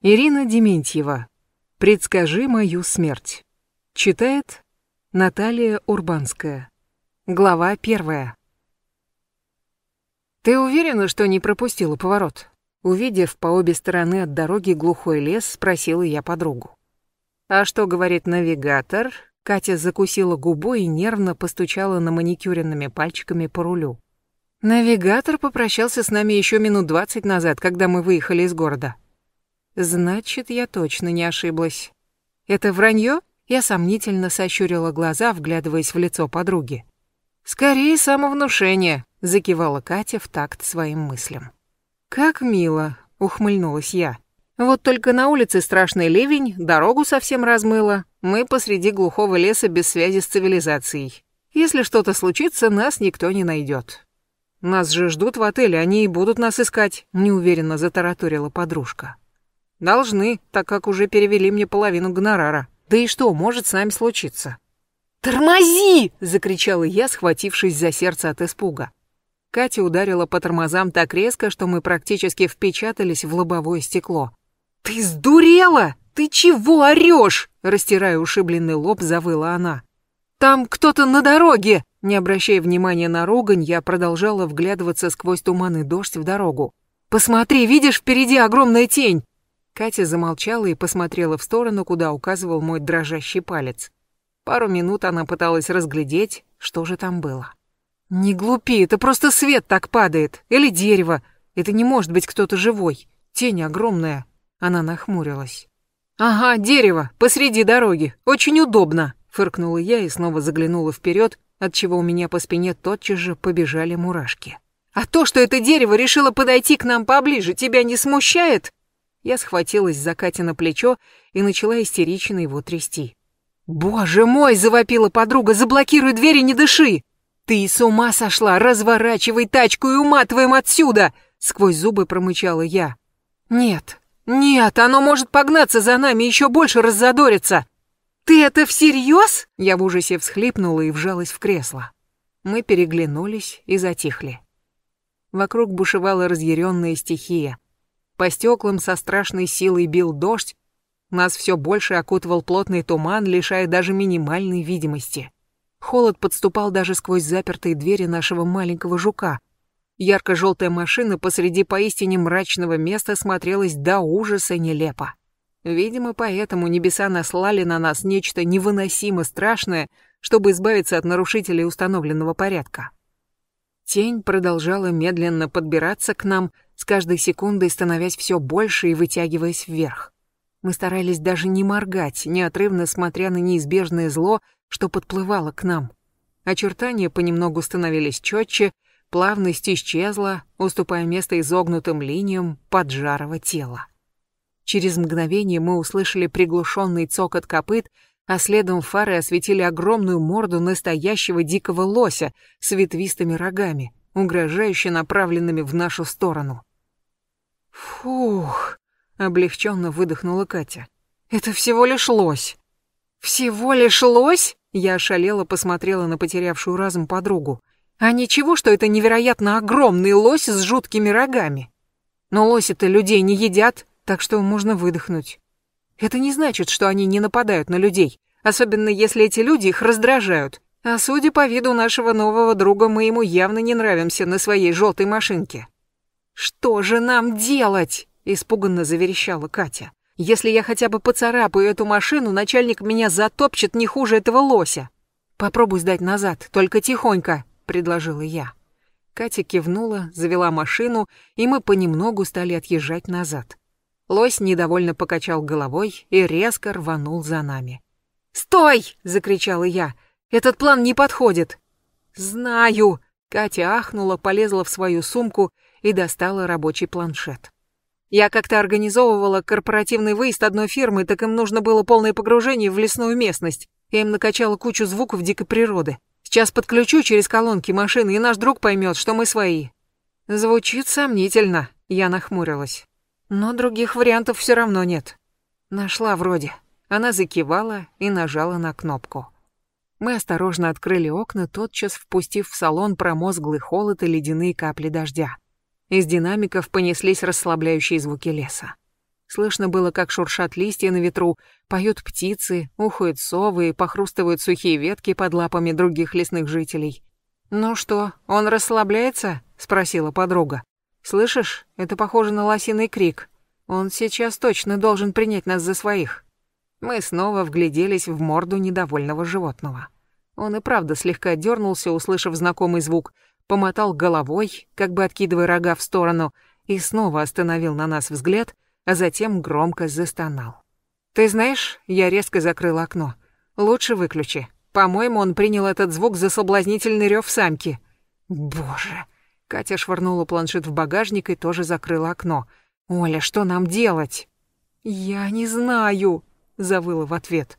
Ирина Дементьева. «Предскажи мою смерть». Читает Наталья Урбанская. Глава первая. «Ты уверена, что не пропустила поворот?» Увидев по обе стороны от дороги глухой лес, спросила я подругу. «А что говорит навигатор?» Катя закусила губу и нервно постучала на маникюренными пальчиками по рулю. «Навигатор попрощался с нами еще минут двадцать назад, когда мы выехали из города», Значит, я точно не ошиблась. Это вранье? Я сомнительно сощурила глаза, вглядываясь в лицо подруги. «Скорее самовнушение», — закивала Катя в такт своим мыслям. «Как мило», — ухмыльнулась я. «Вот только на улице страшный ливень, дорогу совсем размыло. Мы посреди глухого леса без связи с цивилизацией. Если что-то случится, нас никто не найдет». «Нас же ждут в отеле, они и будут нас искать», — неуверенно затараторила подружка. Должны, так как уже перевели мне половину гонорара. Да и что может с нами случиться? «Тормози!» — закричала я, схватившись за сердце от испуга. Катя ударила по тормозам так резко, что мы практически впечатались в лобовое стекло. «Ты сдурела? Ты чего орешь?» — растирая ушибленный лоб, завыла она. «Там кто-то на дороге!» Не обращая внимания на ругань, я продолжала вглядываться сквозь туман и дождь в дорогу. «Посмотри, видишь, впереди огромная тень! Катя замолчала и посмотрела в сторону, куда указывал мой дрожащий палец. Пару минут она пыталась разглядеть, что же там было. «Не глупи, это просто свет так падает! Или дерево! Это не может быть кто-то живой! Тень огромная!» Она нахмурилась. «Ага, дерево! Посреди дороги! Очень удобно!» Фыркнула я и снова заглянула вперед, отчего у меня по спине тотчас же побежали мурашки. «А то, что это дерево решило подойти к нам поближе, тебя не смущает?» Я схватилась за Катя на плечо и начала истерично его трясти. «Боже мой!» — завопила подруга. «Заблокируй дверь и не дыши!» «Ты с ума сошла! Разворачивай тачку и уматываем отсюда!» — сквозь зубы промычала я. «Нет, нет, оно может погнаться за нами и еще больше раззадориться!» «Ты это всерьез?» — я в ужасе всхлипнула и вжалась в кресло. Мы переглянулись и затихли. Вокруг бушевала разъяренная стихия по стеклам со страшной силой бил дождь, нас все больше окутывал плотный туман, лишая даже минимальной видимости. Холод подступал даже сквозь запертые двери нашего маленького жука. Ярко-желтая машина посреди поистине мрачного места смотрелась до ужаса нелепо. Видимо, поэтому небеса наслали на нас нечто невыносимо страшное, чтобы избавиться от нарушителей установленного порядка. Тень продолжала медленно подбираться к нам — с каждой секундой становясь все больше и вытягиваясь вверх. Мы старались даже не моргать, неотрывно смотря на неизбежное зло, что подплывало к нам. Очертания понемногу становились четче, плавность исчезла, уступая место изогнутым линиям поджарого тела. Через мгновение мы услышали приглушенный цокот копыт, а следом фары осветили огромную морду настоящего дикого лося с ветвистыми рогами, угрожающе направленными в нашу сторону. «Фух», — облегченно выдохнула Катя. «Это всего лишь лось». «Всего лишь лось?» — я ошалела, посмотрела на потерявшую разум подругу. «А ничего, что это невероятно огромный лось с жуткими рогами. Но лоси-то людей не едят, так что можно выдохнуть. Это не значит, что они не нападают на людей, особенно если эти люди их раздражают. А судя по виду нашего нового друга, мы ему явно не нравимся на своей желтой машинке». «Что же нам делать?» — испуганно заверещала Катя. «Если я хотя бы поцарапаю эту машину, начальник меня затопчет не хуже этого лося». «Попробуй сдать назад, только тихонько», — предложила я. Катя кивнула, завела машину, и мы понемногу стали отъезжать назад. Лось недовольно покачал головой и резко рванул за нами. «Стой!» — закричала я. «Этот план не подходит!» «Знаю!» — Катя ахнула, полезла в свою сумку — и достала рабочий планшет. Я как-то организовывала корпоративный выезд одной фирмы, так им нужно было полное погружение в лесную местность. Я им накачала кучу звуков дикой природы. Сейчас подключу через колонки машины, и наш друг поймет, что мы свои. Звучит сомнительно, я нахмурилась. Но других вариантов все равно нет. Нашла вроде. Она закивала и нажала на кнопку. Мы осторожно открыли окна, тотчас впустив в салон промозглый холод и ледяные капли дождя. Из динамиков понеслись расслабляющие звуки леса. Слышно было, как шуршат листья на ветру, поют птицы, ухают совы и похрустывают сухие ветки под лапами других лесных жителей. «Ну что, он расслабляется?» — спросила подруга. «Слышишь, это похоже на лосиный крик. Он сейчас точно должен принять нас за своих». Мы снова вгляделись в морду недовольного животного. Он и правда слегка дернулся, услышав знакомый звук, помотал головой, как бы откидывая рога в сторону, и снова остановил на нас взгляд, а затем громко застонал. «Ты знаешь, я резко закрыл окно. Лучше выключи. По-моему, он принял этот звук за соблазнительный рев самки». «Боже!» Катя швырнула планшет в багажник и тоже закрыла окно. «Оля, что нам делать?» «Я не знаю», — завыла в ответ.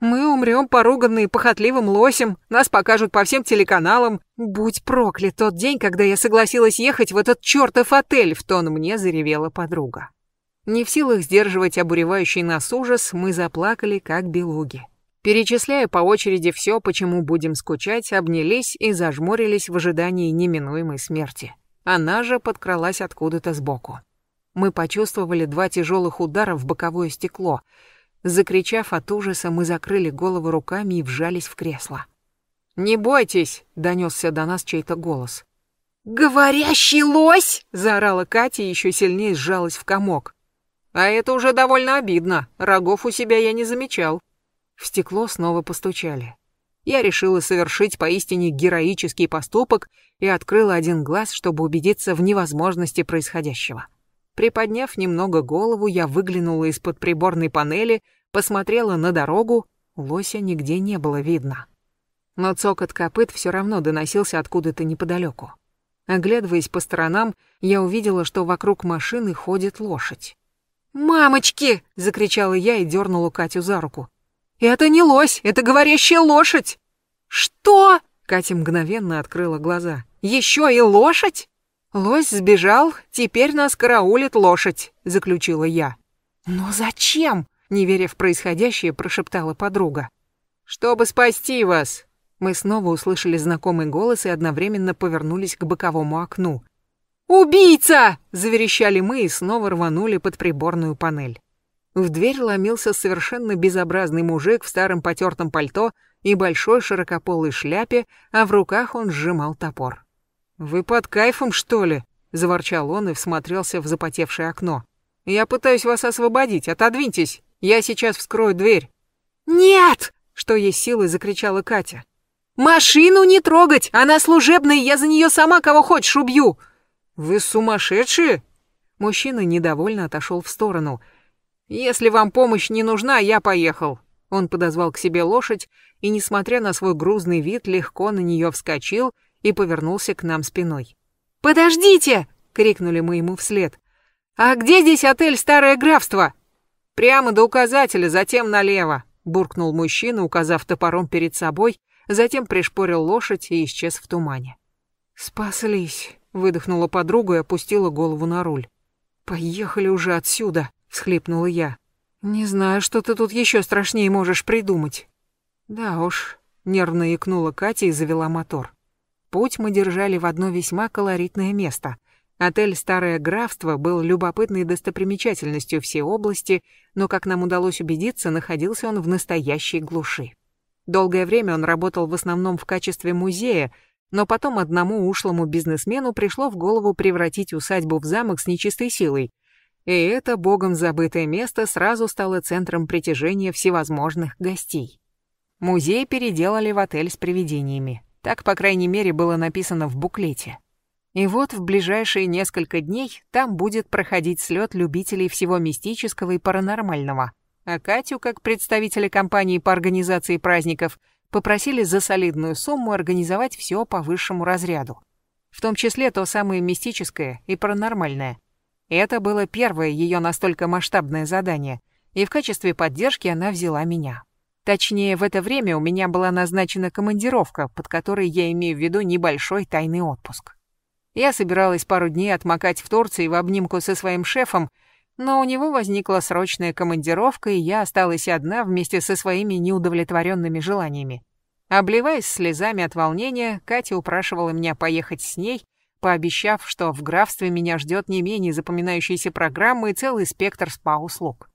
Мы умрем поруганные похотливым лосем, нас покажут по всем телеканалам. Будь проклят тот день, когда я согласилась ехать в этот чертов отель, в тон мне заревела подруга. Не в силах сдерживать обуревающий нас ужас, мы заплакали, как белуги. Перечисляя по очереди все, почему будем скучать, обнялись и зажмурились в ожидании неминуемой смерти. Она же подкралась откуда-то сбоку. Мы почувствовали два тяжелых удара в боковое стекло — Закричав от ужаса, мы закрыли головы руками и вжались в кресло. «Не бойтесь!» — донесся до нас чей-то голос. «Говорящий лось!» — заорала Катя и еще сильнее сжалась в комок. «А это уже довольно обидно. Рогов у себя я не замечал». В стекло снова постучали. Я решила совершить поистине героический поступок и открыла один глаз, чтобы убедиться в невозможности происходящего. Приподняв немного голову, я выглянула из-под приборной панели, посмотрела на дорогу, лося нигде не было видно. Но цокот копыт все равно доносился откуда-то неподалеку. Оглядываясь по сторонам, я увидела, что вокруг машины ходит лошадь. «Мамочки!» — закричала я и дернула Катю за руку. «Это не лось, это говорящая лошадь!» «Что?» — Катя мгновенно открыла глаза. «Еще и лошадь?» «Лось сбежал, теперь нас караулит лошадь», — заключила я. «Но зачем?» — не веря в происходящее, прошептала подруга. «Чтобы спасти вас!» Мы снова услышали знакомый голос и одновременно повернулись к боковому окну. «Убийца!» — заверещали мы и снова рванули под приборную панель. В дверь ломился совершенно безобразный мужик в старом потертом пальто и большой широкополой шляпе, а в руках он сжимал топор. «Вы под кайфом, что ли?» — заворчал он и всмотрелся в запотевшее окно. «Я пытаюсь вас освободить, отодвиньтесь, я сейчас вскрою дверь». «Нет!» — что есть силы, закричала Катя. «Машину не трогать! Она служебная, я за нее сама кого хочешь убью!» «Вы сумасшедшие?» Мужчина недовольно отошел в сторону. «Если вам помощь не нужна, я поехал». Он подозвал к себе лошадь и, несмотря на свой грузный вид, легко на нее вскочил — и повернулся к нам спиной. «Подождите!» — крикнули мы ему вслед. «А где здесь отель «Старое графство»?» «Прямо до указателя, затем налево», — буркнул мужчина, указав топором перед собой, затем пришпорил лошадь и исчез в тумане. «Спаслись», — выдохнула подруга и опустила голову на руль. «Поехали уже отсюда», — всхлипнула я. «Не знаю, что ты тут еще страшнее можешь придумать». «Да уж», — нервно икнула Катя и завела мотор. Путь мы держали в одно весьма колоритное место. Отель «Старое графство» был любопытной достопримечательностью всей области, но, как нам удалось убедиться, находился он в настоящей глуши. Долгое время он работал в основном в качестве музея, но потом одному ушлому бизнесмену пришло в голову превратить усадьбу в замок с нечистой силой. И это богом забытое место сразу стало центром притяжения всевозможных гостей. Музей переделали в отель с привидениями. Так, по крайней мере, было написано в буклете. И вот в ближайшие несколько дней там будет проходить слет любителей всего мистического и паранормального. А Катю, как представителя компании по организации праздников, попросили за солидную сумму организовать все по высшему разряду. В том числе то самое мистическое и паранормальное. Это было первое ее настолько масштабное задание, и в качестве поддержки она взяла меня. Точнее, в это время у меня была назначена командировка, под которой я имею в виду небольшой тайный отпуск. Я собиралась пару дней отмокать в Турции в обнимку со своим шефом, но у него возникла срочная командировка, и я осталась одна вместе со своими неудовлетворенными желаниями. Обливаясь слезами от волнения, Катя упрашивала меня поехать с ней, пообещав, что в графстве меня ждет не менее запоминающаяся программа и целый спектр спа-услуг.